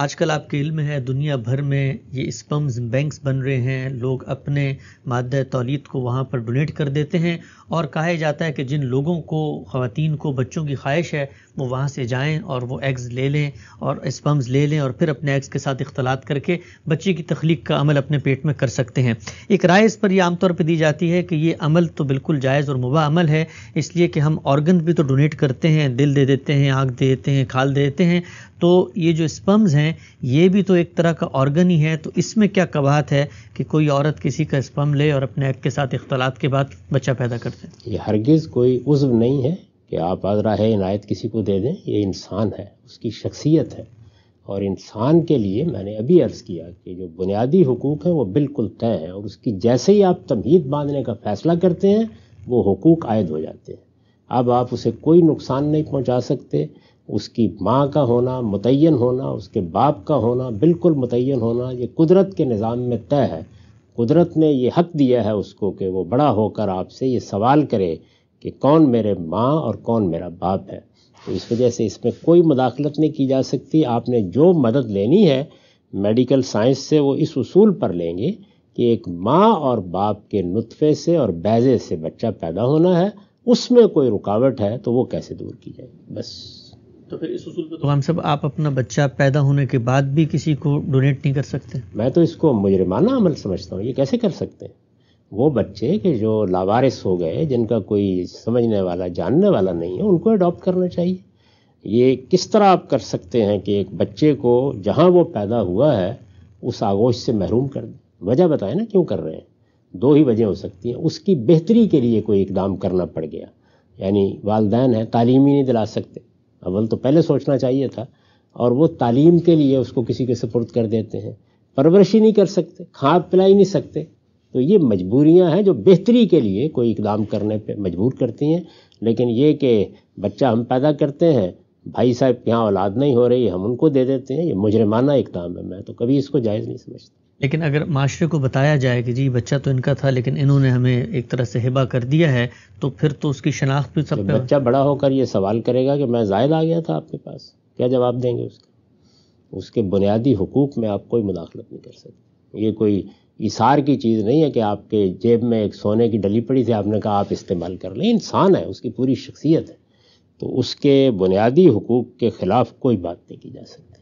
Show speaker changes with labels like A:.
A: आजकल आपके इल्म है दुनिया भर में ये स्पम्स बैंक्स बन रहे हैं लोग अपने मादे तौलीद को वहाँ पर डोनेट कर देते हैं और कहा जाता है कि जिन लोगों को ख़वान को बच्चों की ख्वाहिश है वो वहाँ से जाएं और वो एग्ज़ ले लें और स्पम्स ले लें और फिर अपने एग्स के साथ इख्तलात करके बच्चे की तख्लीक का अमल अपने पेट में कर सकते हैं एक राय इस पर यह आमतौर पर दी जाती है कि ये अमल तो बिल्कुल जायज़ और मुबा अमल है इसलिए कि हम ऑर्गन भी तो डोनेट करते हैं दिल दे देते हैं आँख दे देते हैं खाल दे देते हैं तो ये जो स्पम्स हैं हैं ये भी तो एक तरह का ऑर्गन ही है तो इसमें क्या कबाहत है कि कोई औरत किसी का स्पम ले और अपने एग के साथ इख्तलात के बाद बच्चा पैदा कर दे
B: ये हरगिज़ कोई उज्व नहीं है कि आप राह इनायत किसी को दे दें ये इंसान है उसकी शख्सियत है और इंसान के लिए मैंने अभी अर्ज़ किया कि जो बुनियादी हकूक़ हैं वो बिल्कुल तय हैं और उसकी जैसे ही आप तमहीद बांधने का फ़ैसला करते हैं वो हकूक़ आयद हो जाते हैं अब आप उसे कोई नुकसान नहीं पहुंचा सकते उसकी माँ का होना मुतन होना उसके बाप का होना बिल्कुल मुतन होना ये कुदरत के निज़ाम में तय है कुदरत ने ये हक दिया है उसको कि वो बड़ा होकर आपसे ये सवाल करे कि कौन मेरे माँ और कौन मेरा बाप है तो इस वजह से इसमें कोई मुदाखलत नहीं की जा सकती आपने जो मदद लेनी है मेडिकल साइंस से वो इस उसूल पर लेंगे कि एक माँ और बाप के नुतफ़े से और बैजे से बच्चा पैदा होना है उसमें कोई रुकावट है तो वो कैसे दूर की जाए बस तो फिर इस उसूल पे तो,
A: तो हम सब आप अपना बच्चा पैदा होने के
B: बाद भी किसी को डोनेट नहीं कर सकते मैं तो इसको मुजरमाना अमल समझता हूँ ये कैसे कर सकते हैं वो बच्चे के जो लावारिस हो गए जिनका कोई समझने वाला जानने वाला नहीं है उनको अडॉप्ट करना चाहिए ये किस तरह आप कर सकते हैं कि एक बच्चे को जहाँ वो पैदा हुआ है उस आगोश से महरूम कर दें वजह बताएं ना क्यों कर रहे हैं दो ही वजह हो सकती हैं उसकी बेहतरी के लिए कोई इकदाम करना पड़ गया यानी वालदेन है तालीम ही नहीं दिला सकते अवल तो पहले सोचना चाहिए था और वो तालीम के लिए उसको किसी के सपुर्द कर देते हैं परवरिश ही नहीं कर सकते खा पिला ही नहीं सकते तो ये मजबूरियां हैं जो बेहतरी के लिए कोई इकदाम करने पे मजबूर करती हैं लेकिन ये कि बच्चा हम पैदा करते हैं भाई साहब यहाँ औलाद नहीं हो रही हम उनको दे देते हैं ये मुजरमाना इकदाम है मैं तो कभी इसको जायज़ नहीं समझता
A: लेकिन अगर माशरे को बताया जाए कि जी बच्चा तो इनका था लेकिन इन्होंने हमें एक तरह से हिबा कर दिया है तो फिर तो उसकी शनाख्त भी सब तो बच्चा
B: बड़ा होकर ये सवाल करेगा कि मैं जायद आ गया था आपके पास क्या जवाब देंगे उसका उसके बुनियादी हकूक़ में आप कोई मुदाखलत नहीं कर सकते ये कोई इशार की चीज़ नहीं है कि आपके जेब में एक सोने की डली पड़ी थी आपने कहा आप इस्तेमाल कर लें इंसान है उसकी पूरी शख्सियत है तो उसके बुनियादी हकूक़ के ख़िलाफ़ कोई बात नहीं की जा सकती